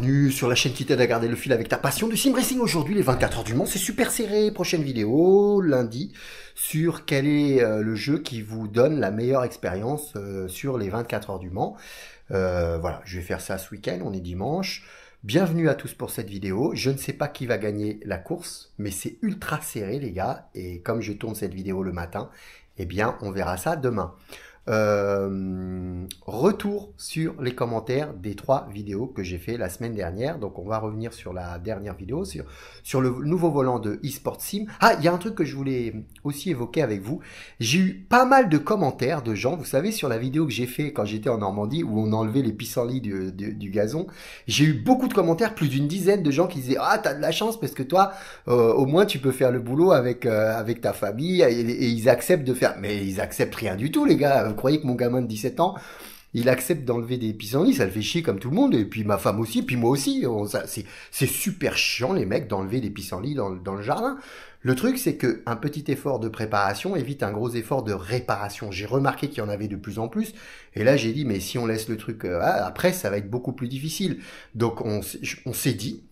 bienvenue sur la chaîne qui t'aide à garder le fil avec ta passion du sim racing. Aujourd'hui, les 24 heures du Mans, c'est super serré. Prochaine vidéo lundi sur quel est euh, le jeu qui vous donne la meilleure expérience euh, sur les 24 heures du Mans. Euh, voilà, je vais faire ça ce week-end. On est dimanche. Bienvenue à tous pour cette vidéo. Je ne sais pas qui va gagner la course, mais c'est ultra serré les gars. Et comme je tourne cette vidéo le matin, eh bien, on verra ça demain. Euh, retour sur les commentaires des trois vidéos que j'ai fait la semaine dernière. Donc on va revenir sur la dernière vidéo, sur, sur le nouveau volant de Esportsim Sim. Ah, il y a un truc que je voulais aussi évoquer avec vous. J'ai eu pas mal de commentaires de gens, vous savez, sur la vidéo que j'ai fait quand j'étais en Normandie où on enlevait les pissenlits du, du, gazon. J'ai eu beaucoup de commentaires, plus d'une dizaine de gens qui disaient Ah, t'as de la chance parce que toi, euh, au moins tu peux faire le boulot avec, euh, avec ta famille et ils acceptent de faire. Mais ils acceptent rien du tout, les gars vous croyez que mon gamin de 17 ans, il accepte d'enlever des pissenlits, ça le fait chier comme tout le monde, et puis ma femme aussi, et puis moi aussi. C'est super chiant, les mecs, d'enlever des pissenlits dans, dans le jardin. Le truc, c'est que un petit effort de préparation évite un gros effort de réparation. J'ai remarqué qu'il y en avait de plus en plus, et là j'ai dit, mais si on laisse le truc euh, ah, après, ça va être beaucoup plus difficile. Donc on s'est dit,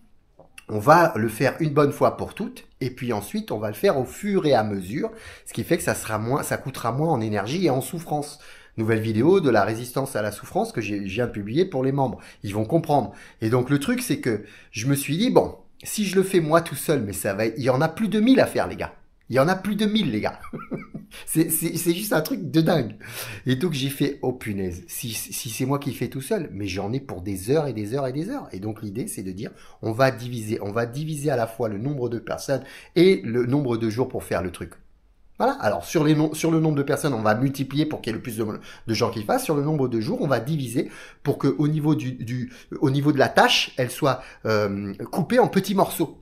on va le faire une bonne fois pour toutes, et puis ensuite, on va le faire au fur et à mesure, ce qui fait que ça sera moins, ça coûtera moins en énergie et en souffrance. Nouvelle vidéo de la résistance à la souffrance que j'ai viens de publier pour les membres. Ils vont comprendre. Et donc le truc, c'est que je me suis dit, bon, si je le fais moi tout seul, mais ça va, il y en a plus de 1000 à faire, les gars. Il y en a plus de 1000, les gars. c'est juste un truc de dingue. Et donc, j'ai fait, oh punaise, si, c'est moi qui fais tout seul, mais j'en ai pour des heures et des heures et des heures. Et donc, l'idée, c'est de dire, on va diviser. On va diviser à la fois le nombre de personnes et le nombre de jours pour faire le truc. Voilà. Alors sur, le nombre de personnes, on va multiplier pour qu'il y ait le plus de, gens qui fassent. Sur le nombre de jours, on va diviser pour qu'au niveau du, niveau de la tâche, elle soit euh, coupée en petits morceaux.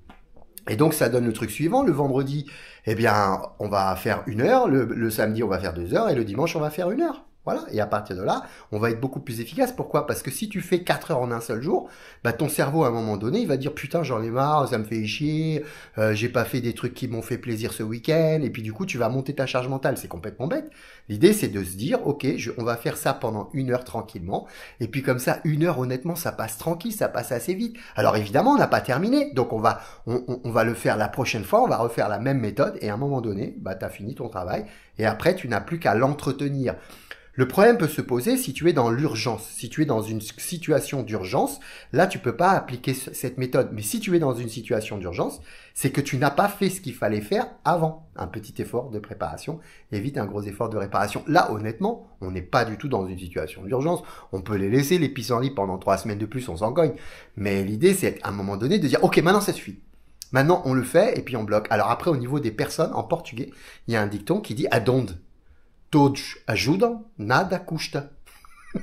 Et donc ça donne le truc suivant, le vendredi, eh bien on va faire une heure, le, le samedi on va faire deux heures et le dimanche on va faire une heure. Et à partir de là, on va être beaucoup plus efficace. Pourquoi Parce que si tu fais 4 heures en un seul jour, bah ton cerveau à un moment donné, il va dire putain j'en ai marre, ça me fait chier, euh, j'ai pas fait des trucs qui m'ont fait plaisir ce week-end. Et puis du coup, tu vas monter ta charge mentale. C'est complètement bête. L'idée, c'est de se dire ok, on va faire ça pendant une heure tranquillement. Et puis comme ça, une heure honnêtement, ça passe tranquille, ça passe assez vite. Alors évidemment, on n'a pas terminé, donc on va on, va le faire la prochaine fois, on va refaire la même méthode. Et à un moment donné, bah as fini ton travail et après tu n'as plus qu'à l'entretenir. Le problème peut se poser si tu es dans l'urgence, si tu es dans une situation d'urgence, là tu peux pas appliquer cette méthode. Mais si tu es dans une situation d'urgence, c'est que tu n'as pas fait ce qu'il fallait faire avant. Un petit effort de préparation évite un gros effort de réparation. Là, honnêtement, on n'est pas du tout dans une situation d'urgence. On peut les laisser les pissenlits pendant trois semaines de plus, on s'en Mais l'idée, c'est à un moment donné de dire, ok, maintenant ça suffit. Maintenant, on le fait et puis on bloque. Alors après, au niveau des personnes, en portugais, il y a un dicton qui dit adonde. Todos ajudam, nada custa.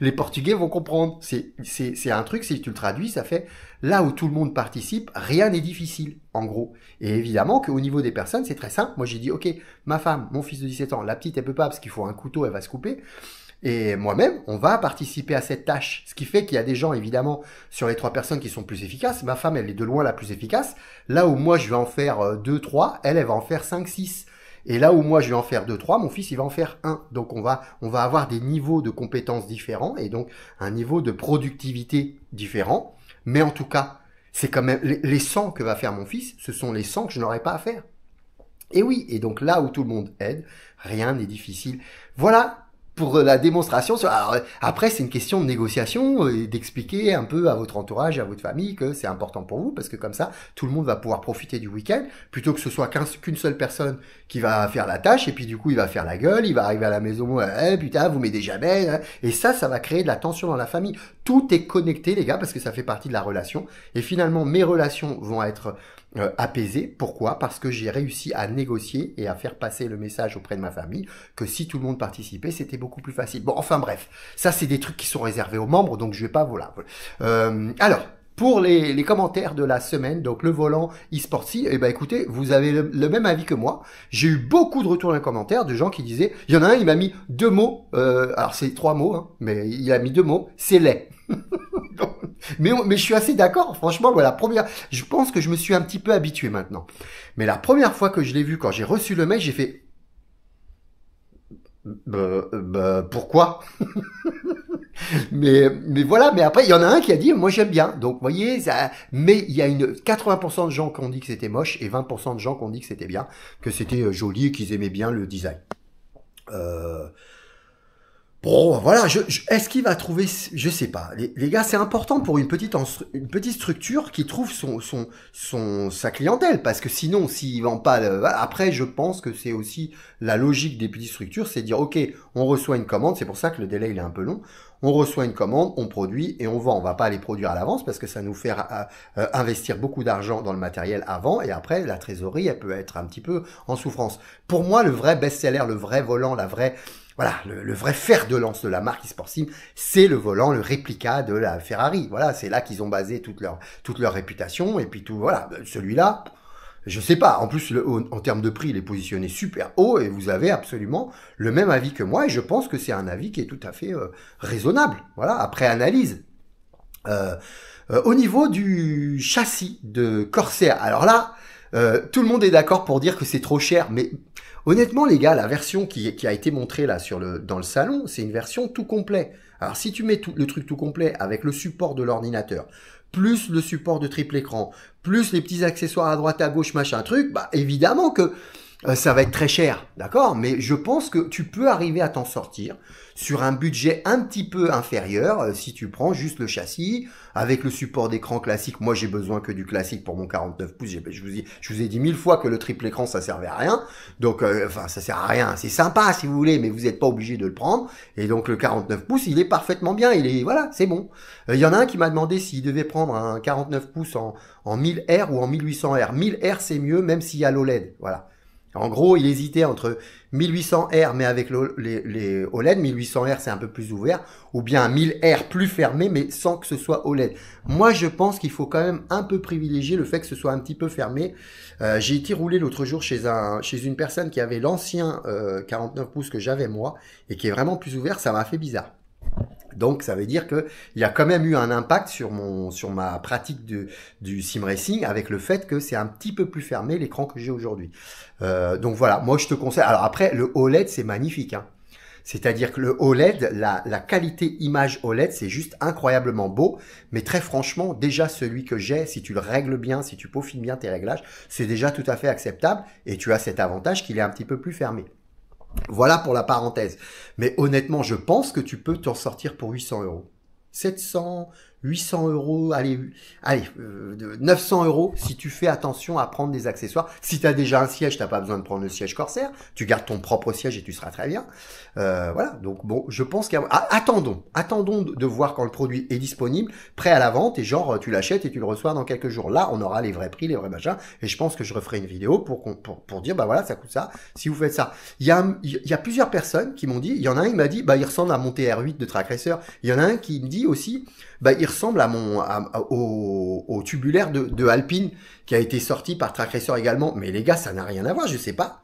Les Portugais vont comprendre. C'est un truc, si tu le traduis, ça fait là où tout le monde participe, rien n'est difficile, en gros. Et évidemment qu'au niveau des personnes, c'est très simple. Moi, j'ai dit, ok, ma femme, mon fils de 17 ans, la petite, elle peut pas parce qu'il faut un couteau, elle va se couper et moi-même, on va participer à cette tâche. Ce qui fait qu'il y a des gens, évidemment, sur les trois personnes qui sont plus efficaces. Ma femme, elle est de loin la plus efficace. Là où moi, je vais en faire euh, deux, trois, elle, elle va en faire cinq, six. Et là où moi je vais en faire deux, trois, mon fils il va en faire un. Donc on va on va avoir des niveaux de compétences différents et donc un niveau de productivité différent, mais en tout cas, c'est quand même les 100 que va faire mon fils, ce sont les 100 que je n'aurai pas à faire. Et oui, et donc là où tout le monde aide, rien n'est difficile. Voilà pour la démonstration. après, c'est une question de négociation et d'expliquer un peu à votre entourage et à votre famille que c'est important pour vous parce que comme ça, tout le monde va pouvoir profiter du week-end plutôt que ce soit qu'une seule personne qui va faire la tâche et puis du coup, il va faire la gueule, il va arriver à la maison, putain, vous m'aidez jamais. Hein. Et ça, ça va créer de la tension dans la famille. Tout est connecté, les gars, parce que ça fait partie de la relation. Et finalement, mes relations vont être euh, apaisées. Pourquoi Parce que j'ai réussi à négocier et à faire passer le message auprès de ma famille que si tout le monde participait, c'était beaucoup plus facile. Bon, enfin bref, ça c'est des trucs qui sont réservés aux membres, donc je vais pas voilà. Euh, alors, pour les, commentaires de la semaine, donc le volant e sportsy et eh ben écoutez, vous avez le, même avis que moi. J'ai eu beaucoup de retours dans les commentaires de gens qui disaient, il y en a un, il m'a mis deux mots, euh, alors c'est trois mots, hein, mais il a mis deux mots, c'est laid. mais, mais je suis assez d'accord, franchement, voilà, première, je pense que je me suis un petit peu habitué maintenant. Mais la première fois que je l'ai vu, quand j'ai reçu le mail, j'ai fait, bah, bah pourquoi mais, mais voilà, mais après, il y en a un qui a dit, moi j'aime bien. Donc, voyez, ça, mais il y a une 80% de gens qui ont dit que c'était moche et 20% de gens qui ont dit que c'était bien, que c'était euh, joli et qu'ils aimaient bien le design. Euh, Bon, voilà, je, est-ce qu'il va trouver, je sais pas. Les, gars, c'est important pour une petite, une petite structure qui trouve son, son, son, sa clientèle, parce que sinon, s'il vend pas, euh, après, je pense que c'est aussi la logique des petites structures, c'est dire, ok, on reçoit une commande, c'est pour ça que le délai il est un peu long. On reçoit une commande, on produit et on vend. On va pas les produire à l'avance parce que ça nous fait euh, euh, investir beaucoup d'argent dans le matériel avant et après la trésorerie elle peut être un petit peu en souffrance. Pour moi, le vrai best-seller, le vrai volant, la vraie voilà, le, vrai fer de lance de la marque Team, c'est le volant, le réplica de la Ferrari. Voilà, c'est là qu'ils ont basé toute leur, toute leur réputation. Et puis tout, voilà, celui-là, je sais pas. En plus, en termes de prix, il est positionné super haut et vous avez absolument le même avis que moi. Et je pense que c'est un avis qui est tout à fait euh, raisonnable. Voilà, après analyse. Euh, euh, au niveau du châssis de Corsair, alors là, tout le monde est d'accord pour dire que c'est trop cher, mais Honnêtement, les gars, la version qui, a été montrée là sur le, dans le salon, c'est une version tout complet. Alors si tu mets tout, le truc tout complet avec le support de l'ordinateur, plus le support de triple écran, plus les petits accessoires à droite à gauche, machin truc, bah évidemment que euh, ça va être très cher, d'accord Mais je pense que tu peux arriver à t'en sortir sur un budget un petit peu inférieur euh, si tu prends juste le châssis avec le support d'écran classique. Moi, j'ai besoin que du classique pour mon 49 pouces. Je vous, ai, dit mille fois que le triple écran, ça servait à rien. Donc, euh, enfin, ça sert à rien. C'est sympa si vous voulez, mais vous n'êtes pas obligé de le prendre. Et donc, le 49 pouces, il est parfaitement bien. Il est, voilà, c'est bon. Il y en a un qui m'a demandé s'il devait prendre un 49 pouces en, en 1000R ou en 1800R. 1000R, c'est mieux, même s'il y a l'OLED. Voilà. En gros, il hésitait entre 1800R, mais avec les, OLED, e 1800R c'est un peu plus ouvert, ou bien 1000R plus fermé, mais sans que ce soit OLED. Moi, je pense qu'il faut quand même un peu privilégier le fait que ce soit un petit peu fermé. Euh, j'ai été roulé l'autre jour chez, un, chez une personne qui avait l'ancien 49 euh, pouces que j'avais moi, et qui est vraiment plus ouvert, ça m'a fait bizarre. Donc ça veut dire que il y a quand même eu un impact sur sur ma pratique du sim racing avec le fait que c'est un petit peu plus fermé l'écran que j'ai aujourd'hui. Euh, donc voilà, moi je te conseille. Alors après le OLED c'est magnifique. Hein. C'est-à-dire que le OLED, la, la qualité image OLED, c'est juste incroyablement beau. Mais très franchement, déjà celui que j'ai, si tu le règles bien, si tu peaufines bien tes réglages, c'est déjà tout à fait acceptable. Et tu as cet avantage qu'il est un petit peu plus fermé. Voilà pour la parenthèse. Mais honnêtement, je pense que tu peux t'en sortir pour 800 euros. 700, 800 euros, allez, allez, euh, 900 euros si tu fais attention à prendre des accessoires. Si tu as déjà un siège, tu t'as pas besoin de prendre le siège corsaire Tu gardes ton propre siège et tu seras très bien. Euh, voilà. Donc bon, je pense y ah, attendons, attendons de voir quand le produit est disponible, prêt à la vente et genre euh, tu l'achètes et tu le reçois dans quelques jours. Là, on aura les vrais prix, les vrais machins. Et je pense que je referai une vidéo pour pour, dire bah voilà, ça coûte ça. Si vous faites ça, il y a il y a plusieurs personnes qui m'ont dit. Il y en a un, il m'a dit bah il ressemble à mon TR8 de Track Il y en a un qui me dit aussi bah, il ressemble à mon, au, tubulaire de, Alpine qui a été sorti par Tracresseur également. Mais les gars, ça n'a rien à voir, je sais pas.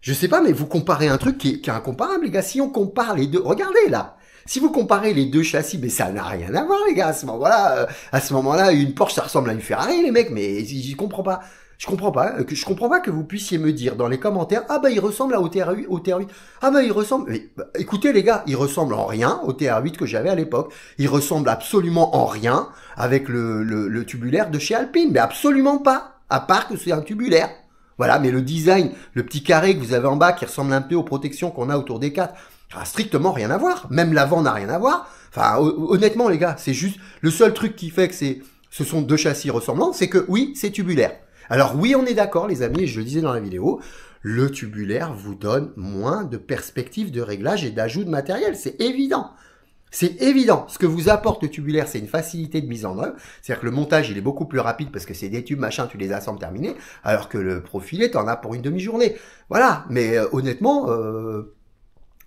Je sais pas, mais vous comparez un truc qui est, incomparable, les gars. Si on compare les deux, regardez là. Si vous comparez les deux châssis, mais ça n'a rien à voir, les gars. À ce moment-là, euh, à ce moment-là, une Porsche, ça ressemble à une Ferrari, les mecs. Mais j'y comprends pas. Je comprends pas, euh, je comprends pas que vous puissiez me dire dans les commentaires, ah bah il ressemble à au 8 au 8 Ah bah il ressemble, mais, bah, écoutez les gars, il ressemble en rien au TR8 que j'avais à l'époque. Il ressemble absolument en rien avec le, tubulaire de chez Alpine, mais absolument pas, à part que c'est un tubulaire. Voilà, mais le design, le petit carré que vous avez en bas qui ressemble un peu aux protections qu'on a autour des 4, ça a strictement rien à voir. Même l'avant n'a rien à voir. Enfin, honnêtement les gars, c'est juste le seul truc qui fait que c'est, ce sont deux châssis ressemblants, c'est que oui, c'est tubulaire. Alors oui, on est d'accord, les amis, je le disais dans la vidéo, le tubulaire vous donne moins de perspectives de réglage et d'ajout de matériel, c'est évident. C'est évident. Ce que vous apporte le tubulaire, c'est une facilité de mise en œuvre. C'est-à-dire que le montage, il est beaucoup plus rapide parce que c'est des tubes, machin, tu les assembles terminés, alors que le profilé, t'en as pour une demi-journée. Voilà. Mais euh, honnêtement, euh,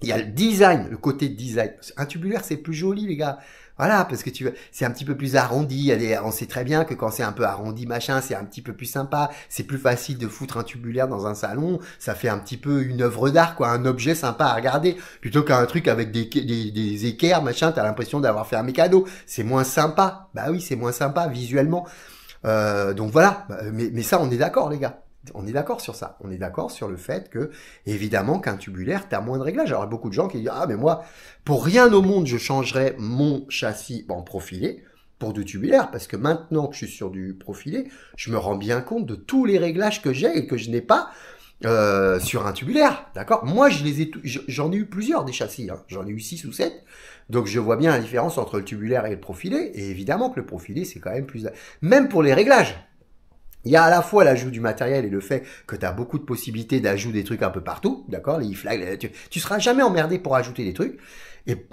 il y a le design, le côté design. Un tubulaire, c'est plus joli, les gars. Voilà, parce que tu c'est un petit peu plus arrondi. on sait très bien que quand c'est un peu arrondi, machin, c'est un petit peu plus sympa. C'est plus facile de foutre un tubulaire dans un salon. Ça fait un petit peu une œuvre d'art, quoi, un objet sympa à regarder, plutôt qu'un truc avec des, équerres, machin. T'as l'impression d'avoir fait un mécano. C'est moins sympa. Bah oui, c'est moins sympa visuellement. Euh, donc voilà. Bah, mais ça, on est d'accord, les gars. On est d'accord sur ça. On est d'accord sur le fait que, évidemment, qu'un tubulaire, tu as moins de réglages Alors, il y a beaucoup de gens qui disent, ah, mais moi, pour rien au monde, je changerais mon châssis en profilé pour du tubulaire, parce que maintenant que je suis sur du profilé, je me rends bien compte de tous les réglages que j'ai et que je n'ai pas euh, sur un tubulaire, d'accord Moi, j'en ai eu plusieurs des châssis, hein. j'en ai eu 6 ou 7, donc je vois bien la différence entre le tubulaire et le profilé, et évidemment que le profilé, c'est quand même plus... Même pour les réglages, il y a à la fois l'ajout du matériel et le fait que tu as beaucoup de possibilités d'ajout des trucs un peu partout, d'accord Les flags, tu, seras jamais emmerdé pour ajouter des trucs.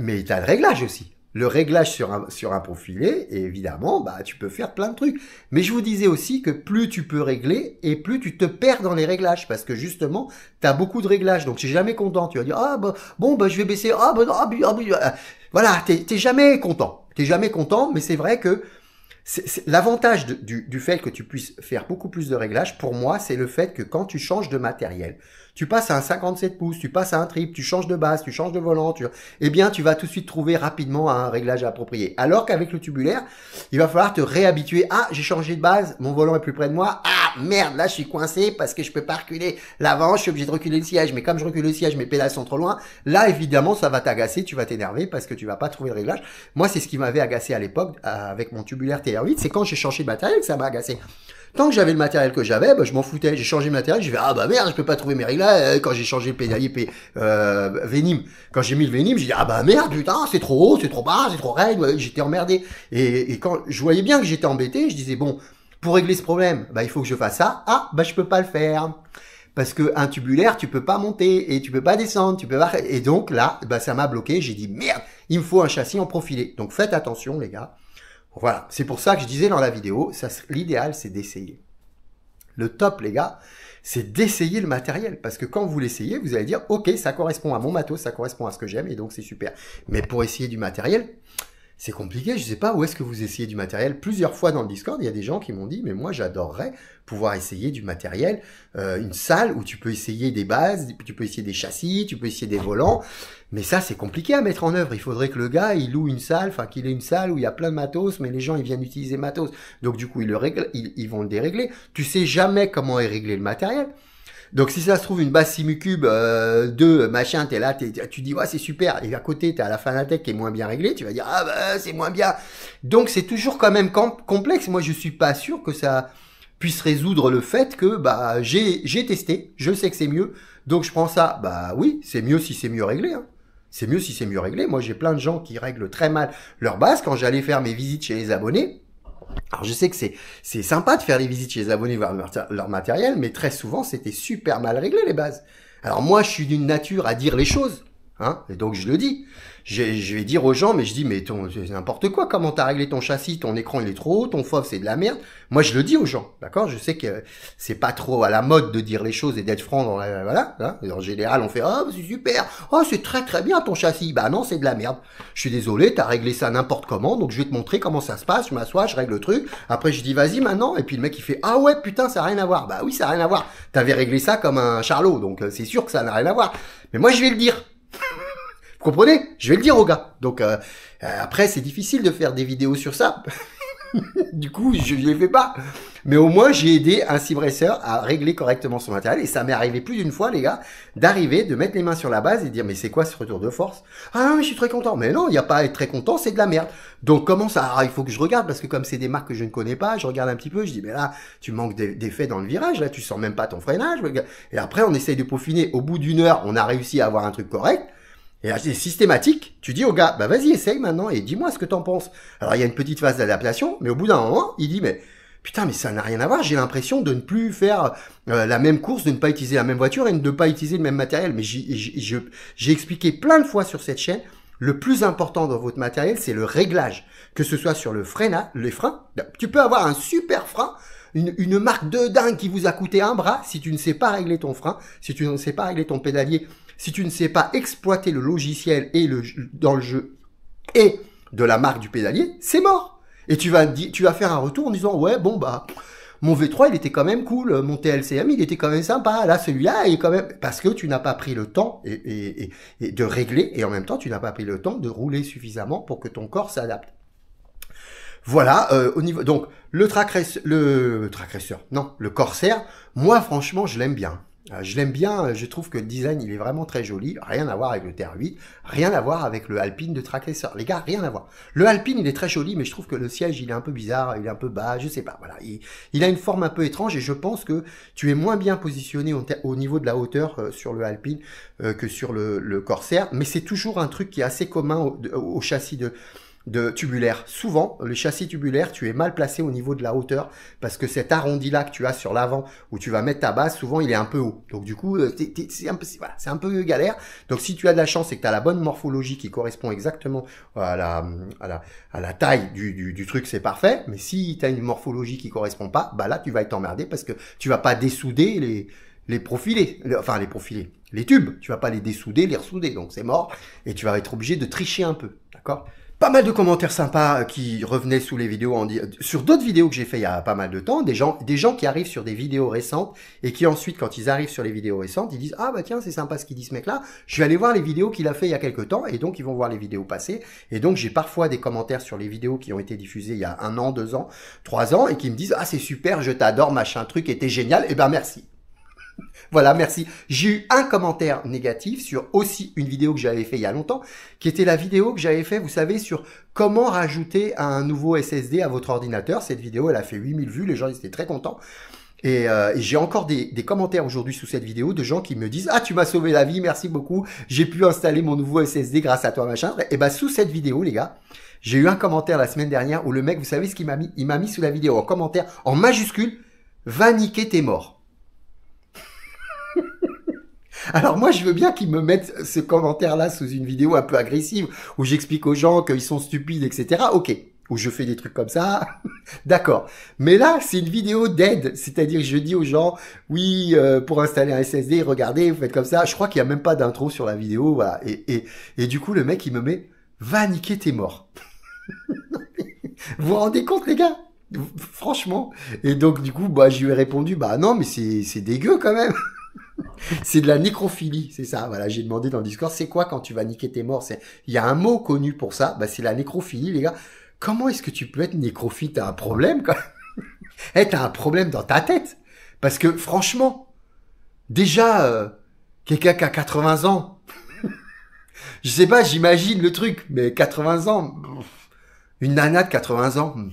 mais tu as le réglage aussi. Le réglage sur un, sur un profilé, évidemment, bah, tu peux faire plein de trucs. Mais je vous disais aussi que plus tu peux régler et plus tu te perds dans les réglages parce que justement, tu as beaucoup de réglages. Donc, tu jamais content. Tu vas dire, ah, bah, bon, bah, je vais baisser. Ah, bah, ah, bah, ah, bah. Euh, voilà, t'es jamais content. T'es jamais content, mais c'est vrai que L'avantage du, fait que tu puisses faire beaucoup plus de réglages, pour moi, c'est le fait que quand tu changes de matériel, tu passes à un 57 pouces, tu passes à un trip, tu changes de base, tu changes de volant, tu... eh bien, tu vas tout de suite trouver rapidement un réglage approprié. Alors qu'avec le tubulaire, il va falloir te réhabituer. Ah, j'ai changé de base, mon volant est plus près de moi. Ah, merde, là, je suis coincé parce que je peux pas reculer l'avant, je suis obligé de reculer le siège. Mais comme je recule le siège, mes pédales sont trop loin. Là, évidemment, ça va t'agacer, tu vas t'énerver parce que tu vas pas trouver le réglage. Moi, c'est ce qui m'avait agacé à l'époque euh, avec mon tubulaire TR8, c'est quand j'ai changé de matériel que ça m'a agacé. Tant que j'avais le matériel que j'avais, bah, je m'en foutais. J'ai changé le matériel, je vais ah bah merde, je peux pas trouver mes règles euh, Quand j'ai changé le pédalier euh, quand j'ai mis le Venim, j'ai dit ah bah merde putain, c'est trop haut, c'est trop bas, c'est trop raide. J'étais emmerdé. Et, quand je voyais bien que j'étais embêté, je disais bon, pour régler ce problème, bah il faut que je fasse ça. Ah bah je peux pas le faire parce que un tubulaire, tu peux pas monter et tu peux pas descendre, tu peux pas. Et donc là, bah, ça m'a bloqué. J'ai dit merde, il me faut un châssis en profilé. Donc faites attention, les gars. Voilà, c'est pour ça que je disais dans la vidéo, l'idéal c'est d'essayer. Le top les gars, c'est d'essayer le matériel. Parce que quand vous l'essayez, vous allez dire, ok, ça correspond à mon matos, ça correspond à ce que j'aime, et donc c'est super. Mais pour essayer du matériel, c'est compliqué, je ne sais pas où est-ce que vous essayez du matériel. Plusieurs fois dans le Discord, il y a des gens qui m'ont dit, mais moi j'adorerais pouvoir essayer du matériel, euh, une salle où tu peux essayer des bases, tu peux essayer des châssis, tu peux essayer des volants, mais ça c'est compliqué à mettre en œuvre. Il faudrait que le gars il loue une salle, enfin qu'il ait une salle où il y a plein de matos, mais les gens ils viennent utiliser matos, donc du coup ils le règlent, ils vont le dérégler. Tu sais jamais comment est réglé le matériel. Donc si ça se trouve une base simucube euh, 2, machin, t'es là, tu dis ouais c'est super, et à côté à la fanatec qui est moins bien réglée, tu vas dire ah bah c'est moins bien. Donc c'est toujours quand même complexe. Moi je suis pas sûr que ça puisse résoudre le fait que bah j'ai j'ai testé, je sais que c'est mieux, donc je prends ça. Bah oui, c'est mieux si c'est mieux réglé. Hein. C'est mieux si c'est mieux réglé. Moi j'ai plein de gens qui règlent très mal leur base. Quand j'allais faire mes visites chez les abonnés, alors je sais que c'est sympa de faire des visites chez les abonnés voir leur matériel, mais très souvent c'était super mal réglé les bases. Alors moi je suis d'une nature à dire les choses, hein, et donc je le dis je, je, vais dire aux gens, mais je dis, mais c'est n'importe quoi, comment t'as réglé ton châssis, ton écran il est trop haut, ton fauve c'est de la merde. Moi je le dis aux gens, d'accord Je sais que c'est pas trop à la mode de dire les choses et d'être franc dans la, voilà. Hein. en général on fait, oh c'est super, oh c'est très très bien ton châssis. Bah non c'est de la merde. Je suis désolé, t'as réglé ça n'importe comment, donc je vais te montrer comment ça se passe. Je m'assois, je règle le truc. Après je dis vas-y maintenant, et puis le mec il fait, ah ouais putain ça n'a rien à voir. Bah oui ça a rien à voir. T'avais réglé ça comme un charlot, donc euh, c'est sûr que ça n'a rien à voir. Mais moi je vais le dire. Vous comprenez Je vais le dire aux gars. Donc euh, euh, après, c'est difficile de faire des vidéos sur ça. du coup, je ne les fais pas. Mais au moins, j'ai aidé un cibresseur à régler correctement son matériel. Et ça m'est arrivé plus d'une fois, les gars, d'arriver, de mettre les mains sur la base et de dire, mais c'est quoi ce retour de force Ah non, mais je suis très content. Mais non, il n'y a pas à être très content, c'est de la merde. Donc comment ça ah, Il faut que je regarde, parce que comme c'est des marques que je ne connais pas, je regarde un petit peu, je dis, mais là, tu manques d'effet dans le virage, là, tu sens même pas ton freinage. Et après, on essaye de peaufiner. Au bout d'une heure, on a réussi à avoir un truc correct. Et là, c'est systématique. Tu dis au gars, bah vas-y, essaye maintenant et dis-moi ce que t'en penses. Alors, il y a une petite phase d'adaptation, mais au bout d'un moment, il dit, mais putain, mais ça n'a rien à voir. J'ai l'impression de ne plus faire euh, la même course, de ne pas utiliser la même voiture et de ne pas utiliser le même matériel. Mais j'ai expliqué plein de fois sur cette chaîne, le plus important dans votre matériel, c'est le réglage. Que ce soit sur le frein, les freins. Tu peux avoir un super frein. Une, une marque de dingue qui vous a coûté un bras si tu ne sais pas régler ton frein, si tu ne sais pas régler ton pédalier si tu ne sais pas exploiter le logiciel et le, dans le jeu et de la marque du pédalier, c'est mort. Et tu vas, tu vas faire un retour en disant, ouais, bon, bah, mon V3, il était quand même cool, mon TLCM, il était quand même sympa, là, celui-là, il est quand même, parce que tu n'as pas pris le temps et, de régler, et en même temps, tu n'as pas pris le temps de rouler suffisamment pour que ton corps s'adapte. Voilà, euh, au niveau, donc, le tracresseur... le tracresseur, non, le corsaire, moi, franchement, je l'aime bien. Euh, je l'aime bien, euh, je trouve que le design il est vraiment très joli, rien à voir avec le TR8, rien à voir avec le Alpine de Tracklesser. Les gars, rien à voir. Le Alpine il est très joli, mais je trouve que le siège il est un peu bizarre, il est un peu bas, je sais pas. Voilà, il, a une forme un peu étrange et je pense que tu es moins bien positionné au, niveau de la hauteur euh, sur le Alpine que sur le, Corsair, mais c'est toujours un truc qui est assez commun au châssis de de tubulaire. Souvent, le châssis tubulaire, tu es mal placé au niveau de la hauteur parce que cet arrondi-là que tu as sur l'avant où tu vas mettre ta base, souvent il est un peu haut. Donc du coup, euh, c'est un, peu, galère. Donc si tu as de la chance et que tu as la bonne morphologie qui correspond exactement à la, taille du, truc, c'est parfait. Mais si tu as une morphologie qui correspond pas, bah là tu vas être emmerdé parce que tu vas pas dessouder les, les profilés, enfin les profilés, les tubes. Tu vas pas les dessouder, les ressouder, donc c'est mort. Et tu vas être obligé de tricher un peu, d'accord pas mal de commentaires sympas euh, qui revenaient sous les vidéos, en, euh, sur d'autres vidéos que j'ai fait il y a pas mal de temps, des gens, des gens qui arrivent sur des vidéos récentes et qui ensuite, quand ils arrivent sur les vidéos récentes, ils disent ah bah tiens c'est sympa ce qu'il dit ce mec-là, je vais aller voir les vidéos qu'il a fait il y a quelques temps et donc ils vont voir les vidéos passées et donc j'ai parfois des commentaires sur les vidéos qui ont été diffusées il y a un an, deux ans, trois ans et qui me disent ah c'est super, je t'adore machin truc, était génial, et eh ben merci. voilà, merci. J'ai eu un commentaire négatif sur aussi une vidéo que j'avais fait il y a longtemps, qui était la vidéo que j'avais fait, vous savez, sur comment rajouter un nouveau SSD à votre ordinateur. Cette vidéo, elle a fait 8000 vues, les gens étaient très contents. Et, euh, j'ai encore des, commentaires aujourd'hui sous cette vidéo de gens qui me disent ah tu m'as sauvé la vie merci beaucoup j'ai pu installer mon nouveau SSD grâce à toi machin et eh ben sous cette vidéo les gars j'ai eu un commentaire la semaine dernière où le mec vous savez ce qu'il m'a mis il m'a mis sous la vidéo en commentaire en majuscule va niquer t'es mort alors moi, je veux bien qu'ils me mettent ce commentaire-là sous une vidéo un peu agressive, où j'explique aux gens qu'ils sont stupides, etc. Ok, où je fais des trucs comme ça, d'accord. Mais là, c'est une vidéo d'aide, c'est-à-dire je dis aux gens, oui, euh, pour installer un SSD, regardez, vous faites comme ça. Je crois qu'il n'y a même pas d'intro sur la vidéo, voilà. Et, et, et du coup, le mec, il me met, va niquer tes mort. vous vous rendez compte, les gars Franchement. Et donc, du coup, bah, je lui ai répondu, bah non, mais c'est dégueu quand même. c'est de la nécrophilie, c'est ça. Voilà, j'ai demandé dans le Discord, c'est quoi quand tu vas niquer tes morts il y a un mot connu pour ça. Bah, c'est la nécrophilie, les gars. Comment est-ce que tu peux être nécrophile T'as un problème, quoi. Eh, t'as un problème dans ta tête. Parce que franchement, déjà, euh, quelqu'un qui a 80 ans, je sais pas, j'imagine le truc, mais 80 ans, une nana de 80 ans. Hmm.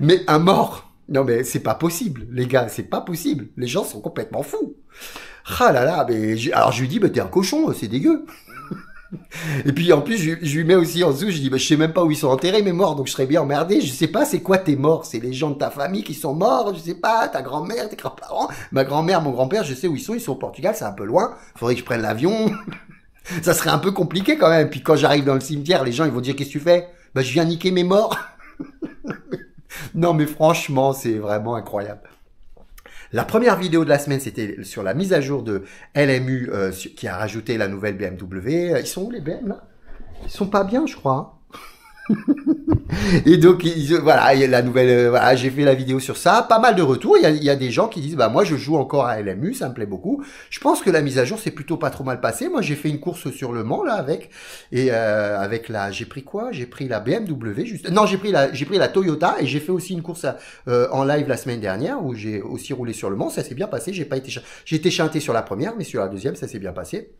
mais un mort non mais c'est pas possible, les gars, c'est pas possible. Les gens sont complètement fous. Ah là là, mais alors je lui dis, bah t'es un cochon, c'est dégueu. Et puis en plus, je, lui mets aussi en dessous, je dis, bah, je sais même pas où ils sont enterrés, mes morts, donc je serais bien emmerdé. Je sais pas, c'est quoi tes morts C'est les gens de ta famille qui sont morts, je sais pas, ta grand-mère, tes grands-parents, ma grand-mère, mon grand-père, je sais où ils sont, ils sont au Portugal, c'est un peu loin, faudrait que je prenne l'avion. Ça serait un peu compliqué quand même. Puis quand j'arrive dans le cimetière, les gens, ils vont dire, qu'est-ce que tu fais Bah, je viens niquer mes morts. Non, mais franchement, c'est vraiment incroyable. La première vidéo de la semaine, c'était sur la mise à jour de LMU euh, qui a rajouté la nouvelle BMW. Euh, ils sont où les BM là Ils sont pas bien, je crois. Hein. et donc euh, voilà, y la nouvelle, euh, j'ai fait la vidéo sur ça, pas mal de retours. Il y, a, il y a, des gens qui disent bah moi je joue encore à LMU, ça me plaît beaucoup. Je pense que la mise à jour c'est plutôt pas trop mal passé. Moi j'ai fait une course sur le Mans là avec et euh, avec la, j'ai pris quoi J'ai pris la BMW juste, non j'ai pris la j'ai pris la Toyota et j'ai fait aussi une course en live la semaine dernière où j'ai aussi roulé sur le Mans. Ça s'est bien passé. J'ai pas été j'ai été chanté sur la première, mais sur la deuxième ça s'est bien passé.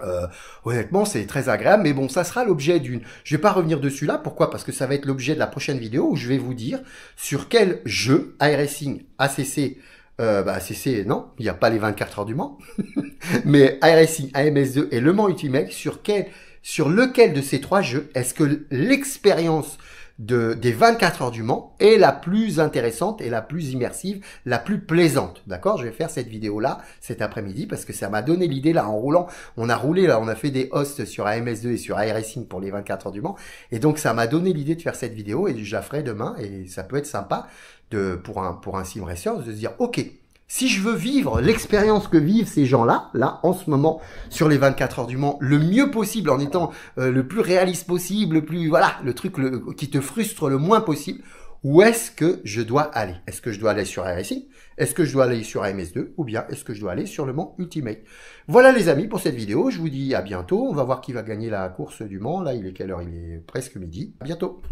Euh, honnêtement, c'est très agréable, mais bon, ça sera l'objet d'une. Je vais pas revenir dessus là. Pourquoi Parce que ça va être l'objet de la prochaine vidéo où je vais vous dire sur quel jeu iRacing ACC. ACC, euh, bah, non, il n'y a pas les 24 heures du Mans, mais iRacing, AMS2 et Le Mans Ultimate, sur, quel, sur lequel de ces trois jeux est-ce que l'expérience de, des 24 heures du Mans est la plus intéressante et la plus immersive, la plus plaisante. D'accord Je vais faire cette vidéo-là cet après-midi parce que ça m'a donné l'idée là en roulant. On a roulé là, on a fait des hosts sur AMS2 et sur iRacing pour les 24 heures du Mans. Et donc ça m'a donné l'idée de faire cette vidéo et je la ferai demain et ça peut être sympa de, pour, un, pour un sim racer de se dire ok si je veux vivre l'expérience que vivent ces gens-là, là, en ce moment, sur les 24 heures du Mans, le mieux possible, en étant euh, le plus réaliste possible, le plus, voilà, le truc le, qui te frustre le moins possible, où est-ce que je dois aller Est-ce que je dois aller sur RSI Est-ce que je dois aller sur MS2 Ou bien est-ce que je dois aller sur le Mans Ultimate Voilà les amis pour cette vidéo, je vous dis à bientôt, on va voir qui va gagner la course du Mans, là il est quelle heure Il est presque midi, à bientôt